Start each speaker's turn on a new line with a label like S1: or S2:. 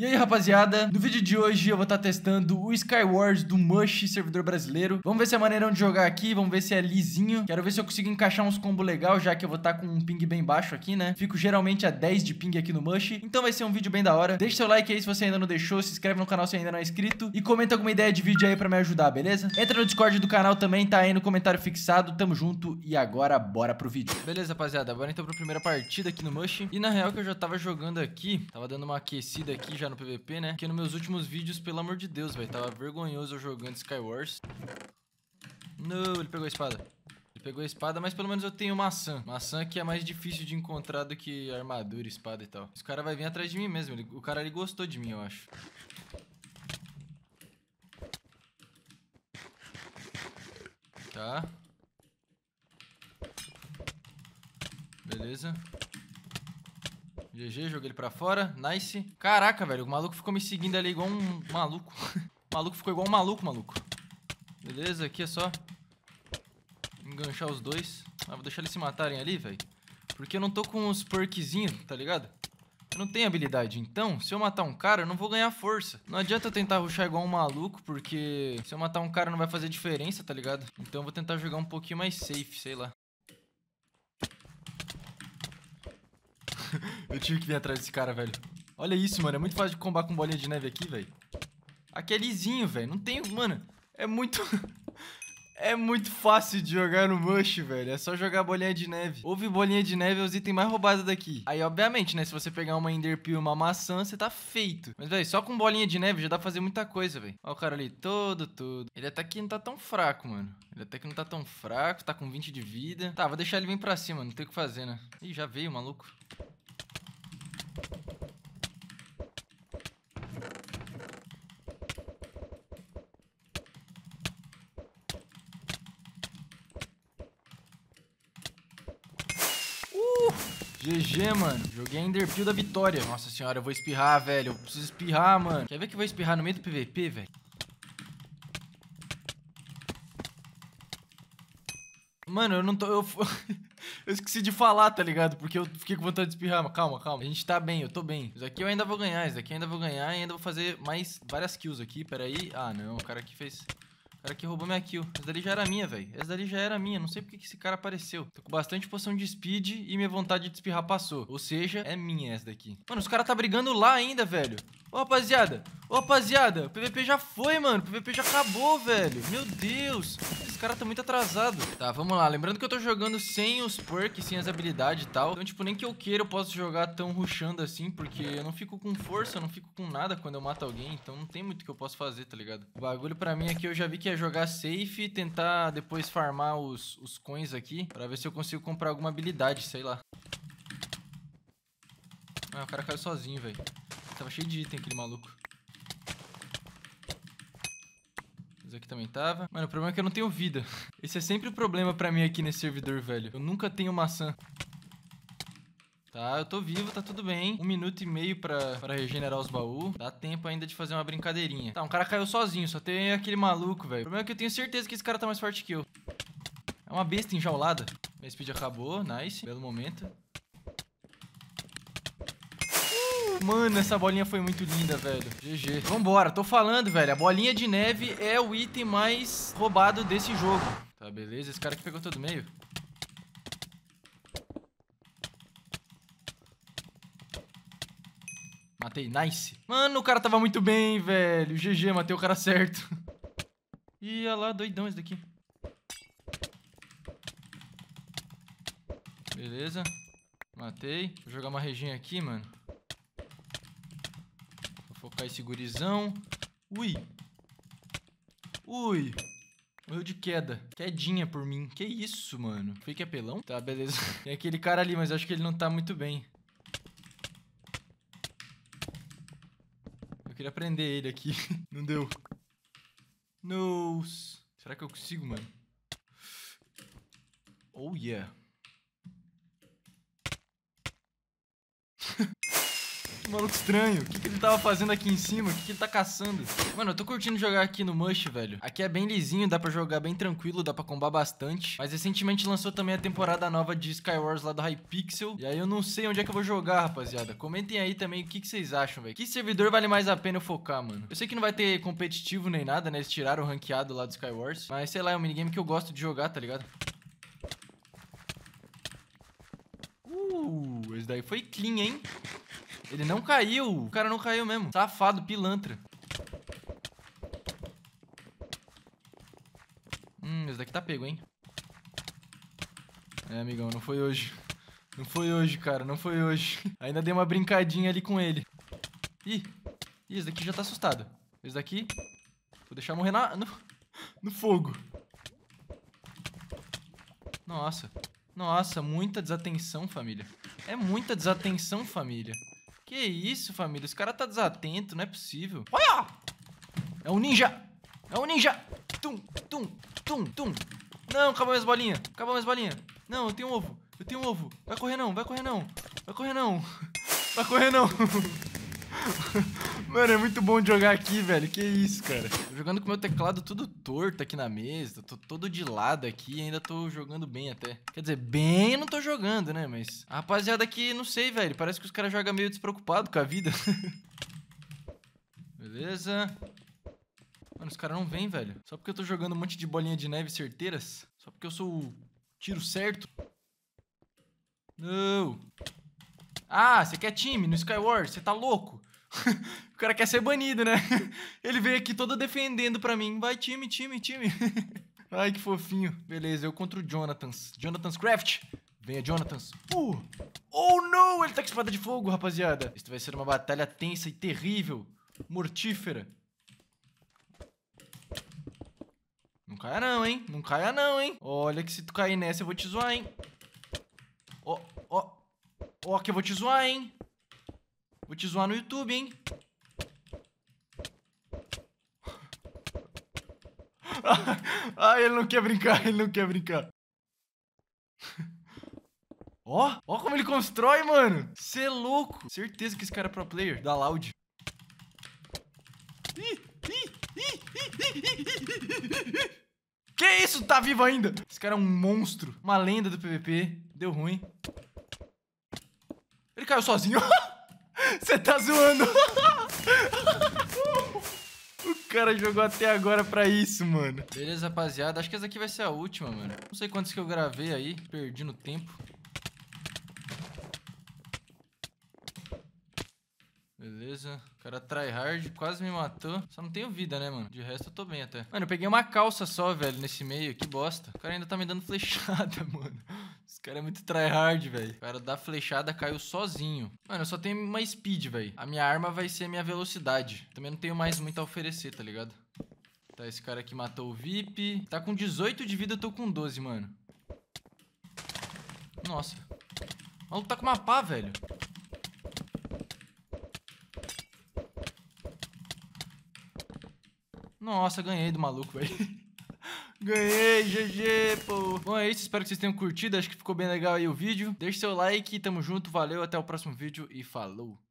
S1: E aí, rapaziada, no vídeo de hoje eu vou estar tá testando o Skywars do Mush, servidor brasileiro. Vamos ver se é maneirão de jogar aqui, vamos ver se é lisinho. Quero ver se eu consigo encaixar uns combos legal, já que eu vou estar tá com um ping bem baixo aqui, né? Fico geralmente a 10 de ping aqui no Mush, então vai ser um vídeo bem da hora. Deixe seu like aí se você ainda não deixou, se inscreve no canal se ainda não é inscrito e comenta alguma ideia de vídeo aí pra me ajudar, beleza? Entra no Discord do canal também, tá aí no comentário fixado, tamo junto e agora bora pro vídeo. Beleza, rapaziada, agora então pra primeira partida aqui no Mush. E na real que eu já tava jogando aqui, tava dando uma aquecida aqui já no PVP, né? Porque nos meus últimos vídeos, pelo amor de Deus, velho, tava vergonhoso eu jogando Skywars. Não, ele pegou a espada. Ele pegou a espada, mas pelo menos eu tenho maçã. Maçã que é mais difícil de encontrar do que armadura, espada e tal. Esse cara vai vir atrás de mim mesmo. Ele, o cara, ele gostou de mim, eu acho. Tá. Beleza. GG, joguei ele pra fora. Nice. Caraca, velho. O maluco ficou me seguindo ali igual um maluco. o maluco ficou igual um maluco, maluco. Beleza, aqui é só enganchar os dois. Ah, vou deixar eles se matarem ali, velho. Porque eu não tô com os perkzinhos, tá ligado? Eu não tenho habilidade, então, se eu matar um cara, eu não vou ganhar força. Não adianta eu tentar ruxar igual um maluco, porque se eu matar um cara não vai fazer diferença, tá ligado? Então eu vou tentar jogar um pouquinho mais safe, sei lá. Eu tive que vir atrás desse cara, velho. Olha isso, mano. É muito fácil de combar com bolinha de neve aqui, velho. Aqui é lisinho, velho. Não tem... Mano, é muito... É muito fácil de jogar no Mush, velho. É só jogar bolinha de neve. Houve bolinha de neve, é os itens mais roubados daqui. Aí, obviamente, né? Se você pegar uma Enderpeel e uma maçã, você tá feito. Mas, velho, só com bolinha de neve já dá pra fazer muita coisa, velho. Ó o cara ali, todo, todo. Ele até que não tá tão fraco, mano. Ele até que não tá tão fraco, tá com 20 de vida. Tá, vou deixar ele vir pra cima, não tem o que fazer, né? Ih, já veio, maluco. GG, mano. Joguei Enderpeel da vitória. Nossa senhora, eu vou espirrar, velho. Eu preciso espirrar, mano. Quer ver que eu vou espirrar no meio do PVP, velho? Mano, eu não tô... Eu, eu esqueci de falar, tá ligado? Porque eu fiquei com vontade de espirrar. Mas calma, calma. A gente tá bem, eu tô bem. Isso aqui eu ainda vou ganhar. Isso daqui eu ainda vou ganhar. E ainda vou fazer mais várias kills aqui. Pera aí. Ah, não. O cara aqui fez cara que roubou minha kill. Essa dali já era minha, velho. Essa dali já era minha. Não sei porque que esse cara apareceu. Tô com bastante poção de speed e minha vontade de espirrar passou. Ou seja, é minha essa daqui. Mano, os caras tá brigando lá ainda, velho. Ô, rapaziada. Ô, rapaziada. O PVP já foi, mano. O PVP já acabou, velho. Meu Deus. Esse cara tá muito atrasado. Tá, vamos lá. Lembrando que eu tô jogando sem os perks, sem as habilidades e tal. Então, tipo, nem que eu queira eu posso jogar tão rushando assim, porque eu não fico com força, eu não fico com nada quando eu mato alguém. Então, não tem muito que eu posso fazer, tá ligado? O bagulho pra mim aqui, eu já vi que é jogar safe, tentar depois farmar os, os coins aqui, pra ver se eu consigo comprar alguma habilidade, sei lá. Ah, o cara caiu sozinho, velho. Tava cheio de item aquele maluco. Esse aqui também tava. Mano, o problema é que eu não tenho vida. Esse é sempre o problema pra mim aqui nesse servidor, velho. Eu nunca tenho maçã. Tá, eu tô vivo, tá tudo bem. Um minuto e meio pra, pra regenerar os baús. Dá tempo ainda de fazer uma brincadeirinha. Tá, um cara caiu sozinho, só tem aquele maluco, velho. O problema é que eu tenho certeza que esse cara tá mais forte que eu. É uma besta enjaulada. Minha speed acabou, nice, belo momento. Mano, essa bolinha foi muito linda, velho. GG. Vambora, tô falando, velho. A bolinha de neve é o item mais roubado desse jogo. Tá, beleza. Esse cara que pegou todo meio. Matei, nice. Mano, o cara tava muito bem, velho. GG, matei o cara certo. Ih, olha lá, doidão esse daqui. Beleza. Matei. Vou jogar uma reginha aqui, mano. Focar esse gurizão. Ui. Ui. Morreu de queda. Quedinha por mim. Que isso, mano? Fake apelão? É tá, beleza. Tem é aquele cara ali, mas acho que ele não tá muito bem. Eu queria prender ele aqui. Não deu. Nos. Será que eu consigo, mano? Oh, yeah. maluco estranho. O que, que ele tava fazendo aqui em cima? O que, que ele tá caçando? Mano, eu tô curtindo jogar aqui no Mush, velho. Aqui é bem lisinho, dá pra jogar bem tranquilo, dá pra combar bastante. Mas recentemente lançou também a temporada nova de Skywars lá do Hypixel. E aí eu não sei onde é que eu vou jogar, rapaziada. Comentem aí também o que, que vocês acham, velho. Que servidor vale mais a pena eu focar, mano? Eu sei que não vai ter competitivo nem nada, né? Eles tiraram o ranqueado lá do Skywars. Mas sei lá, é um minigame que eu gosto de jogar, tá ligado? Uh, esse daí foi clean, hein? Ele não caiu. O cara não caiu mesmo. Safado, pilantra. Hum, esse daqui tá pego, hein? É, amigão, não foi hoje. Não foi hoje, cara, não foi hoje. Ainda dei uma brincadinha ali com ele. Ih, Ih esse daqui já tá assustado. Esse daqui, vou deixar morrer na, no, no fogo. Nossa, nossa, muita desatenção, família. É muita desatenção, família. Que isso, família? Esse cara tá desatento, não é possível. Olha! É um ninja! É um ninja! Tum, tum, tum, tum. Não, acabou minhas bolinhas. Acabou minhas bolinhas. Não, eu tenho um ovo. Eu tenho um ovo. Vai correr não, vai correr não. Vai correr não. Vai correr não. Mano, é muito bom jogar aqui, velho. Que isso, cara. Tô jogando com meu teclado tudo torto aqui na mesa. Tô todo de lado aqui e ainda tô jogando bem até. Quer dizer, bem não tô jogando, né? Mas a rapaziada aqui, não sei, velho. Parece que os caras jogam meio despreocupado com a vida. Beleza. Mano, os caras não vêm, velho. Só porque eu tô jogando um monte de bolinha de neve certeiras. Só porque eu sou o tiro certo. Não. Ah, você quer time no Skywars? Você tá louco? o cara quer ser banido, né? Ele veio aqui todo defendendo pra mim. Vai, time, time, time. Ai, que fofinho. Beleza, eu contra o Jonathans. Jonathans Craft. Venha, Jonathans. Uh! Oh, não! Ele tá com espada de fogo, rapaziada. Isso vai ser uma batalha tensa e terrível. Mortífera. Não caia não, hein? Não caia não, hein? Olha que se tu cair nessa, eu vou te zoar, hein? Ó, ó. Ó que eu vou te zoar, hein? Vou te zoar no YouTube, hein? ah, ele não quer brincar, ele não quer brincar. Ó, ó como ele constrói, mano. Cê é louco. Certeza que esse cara é pro player da Loud. Que isso? Tá vivo ainda? Esse cara é um monstro. Uma lenda do PVP. Deu ruim. Ele caiu sozinho. Você tá zoando. O cara jogou até agora pra isso, mano. Beleza, rapaziada. Acho que essa aqui vai ser a última, mano. Não sei quantas que eu gravei aí. Perdi no tempo. Beleza. O cara tryhard, quase me matou. Só não tenho vida, né, mano? De resto eu tô bem até. Mano, eu peguei uma calça só, velho, nesse meio. Que bosta. O cara ainda tá me dando flechada, mano. Esse cara é muito tryhard, velho. O cara da flechada caiu sozinho. Mano, eu só tenho uma speed, velho. A minha arma vai ser minha velocidade. Também não tenho mais muito a oferecer, tá ligado? Tá, esse cara aqui matou o VIP. Tá com 18 de vida, eu tô com 12, mano. Nossa. O maluco tá com uma pá, velho. Nossa, ganhei do maluco, velho. Ganhei, GG, pô. Bom, é isso. Espero que vocês tenham curtido. Acho que ficou bem legal aí o vídeo. Deixe seu like. Tamo junto. Valeu. Até o próximo vídeo e falou.